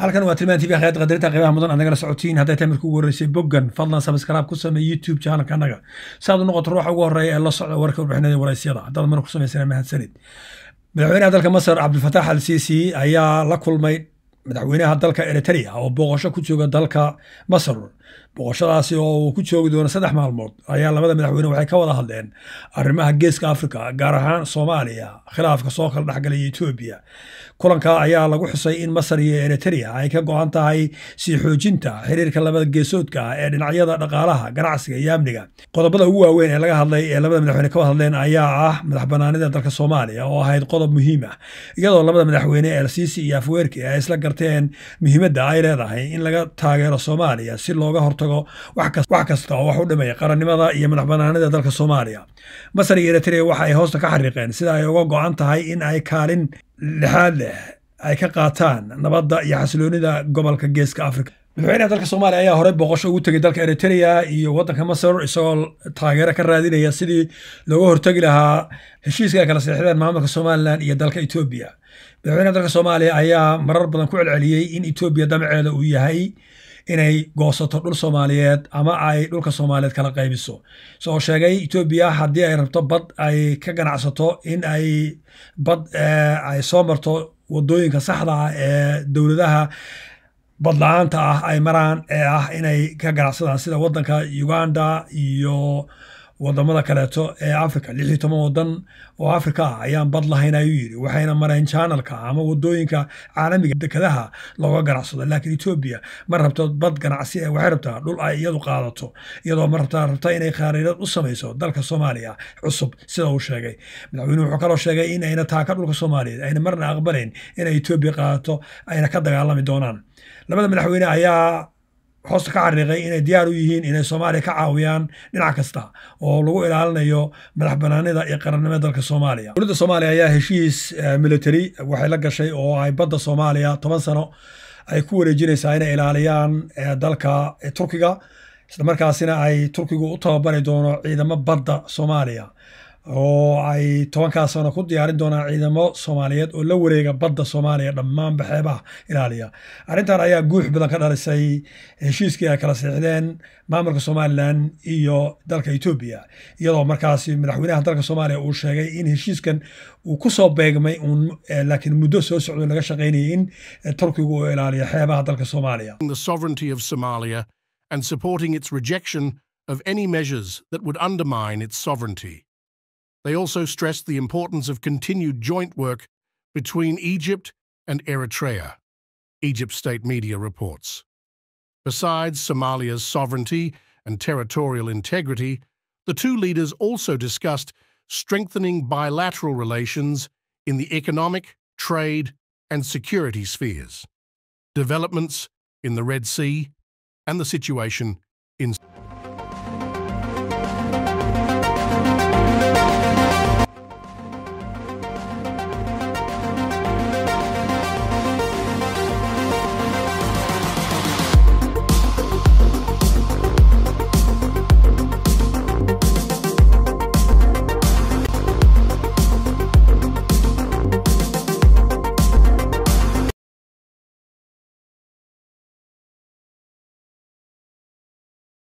halkan waa tilmaan tv khayad qadarinta qiimaha mudan adnagana socotiin hadday tahay markuu wareysay boggan fadlan subscribe ku samee youtube channelka annaga si u noqoto ruuxa ugu horreeya ee la socda warka warbixinada wareysyada haddaad mana ku samaysana mahadsanid madaxweynaha dalka masar cabdilfatax al sisi ayaa la kulmay madaxweynaha dalka eritrea oo booqasho ku jooga dalka masar boqoshadaasi oo uu ku joogi doono saddex maalmood ayaa labada madaxweyne waxay ka wada hadleen arrimaha geeska afrika gaar ahaan soomaaliya khilaafka soo kala dhexgalaya etoobiya kulanka ayaa lagu xusay in masar iyo eritrea ay ka go-an tahay sii xoojinta xiriirka labada geesoodka ah ee dhinacyada dhaqaalaha ganacsiga iyo amniga qodobada ugu waaweyn ee laga hadlay ee labada madaxweyne ka wada hadleen ayaa ah madax banaanida dalka soomaaliya oo ahayd qodob muhiim ah iyadoo labada madaxweyne el siisi iyo afweerki ay isla garteen muhiimadda ay leedahay in laga taageero soomaaliya si loo looga hortago wax kasta oo wax u dhimaya qarannimada iyo madax banaanida dalka soomaaliya masar iyo eritrea waxa ay hoosta ka xariiqeen sida ay uga go'an tahay in ay kaalin lixaad leh ay ka qaataan nabadda iyo xasiloonida gobolka geeska africa madaxweynaha dalka soomaaliya ayaa horey booqasho ugu tegay dalka eritereya iyo waddanka masar isagoo taageero ka raadinaya sidii looga hortegi lahaa heshiiska ay kala seexdeen maamulka somalilan iyo dalka etoobiya madaxweynaha dalka soomaaliya ayaa marar badan ku celceliyey in etoobiya damaceeda uu yahay inay goosato dhul soomaaliyeed ama ay dhulka soomaaliyeed kala qaybiso soo sheegay etoobiya haddii ay rabto bad ay ka ganacsato in ay bad eh, ay soo marto wadooyinka ah ee dowladaha badla-aanta ah ay maraan ee eh, ah inay ka ganacsadaan sida wadanka uganda iyo wadamada kaleeto ee africa lix iyo toban wadan oo africa ah ayaan bad lahayn ayuu yidhi waxayna mareen janalka ama wadooyinka caalamiga dekadaha looga ganacsado laakiin etoobiya ma rabto bad ganacsi waxay rabtaa dhul ay iyadu qaadato iyadoo ma rabtaa rabta inay khariirad u samayso dalka soomaaliya cusub sida uu sheegay madaxweynuhu wuxuu kaloo sheegay in ayna taaka dhulka soomaaliyeed ayna marna aqbalayn inay etoobiya qaadato ayna ka dagaalami doonaan labada madaxweyne ayaa hoose ka xariiqay inay diyaar u yihiin inay soomaaliya ka caawiyaan dhinac kasta oo lagu ilaalinayo madax banaanida iyo qarannimada dalka soomaaliya dowladda soomaaliya ayaa heshiis eh, military waxay la gashay oo ay badda soomaaliya toban sano ay ku wareejinaysaa inay ilaaliyaan eh, dalka eh, turkiga islamarkaasina ay turkigu u tababari doono ciidamo badda soomaaliya oo ay tobankaa ku diyaarin doonaan ciidamo soomaaliyeed oo la wareega badda soomaaliya dhammaanba xeebaha ilaaliya arrintan ayaa guux badan ka dhalisay heshiiskii ay kala seexdeen maamulka somalilan iyo dalka etoobiya iyadoo markaasi madaxweynaha dalka soomaaliya uu sheegay in heshiiskan uu ku soo beegmay laakiin muddo soo socdo laga shaqaynayay in turkigu uu ilaaliya xeebaha dalka soomaaliya And supporting its rejection of any measures that would undermine its sovereignty. They also stressed the importance of continued joint work between Egypt and Eritrea, Egypt state media reports. Besides Somalia's sovereignty and territorial integrity, the two leaders also discussed strengthening bilateral relations in the economic, trade, and security spheres, developments in the Red Sea, and the situation in...